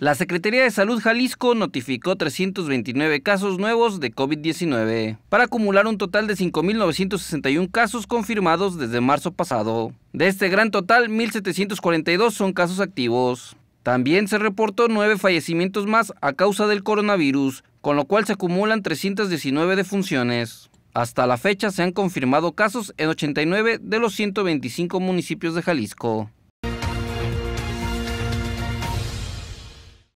La Secretaría de Salud Jalisco notificó 329 casos nuevos de COVID-19, para acumular un total de 5.961 casos confirmados desde marzo pasado. De este gran total, 1.742 son casos activos. También se reportó nueve fallecimientos más a causa del coronavirus, con lo cual se acumulan 319 defunciones. Hasta la fecha se han confirmado casos en 89 de los 125 municipios de Jalisco.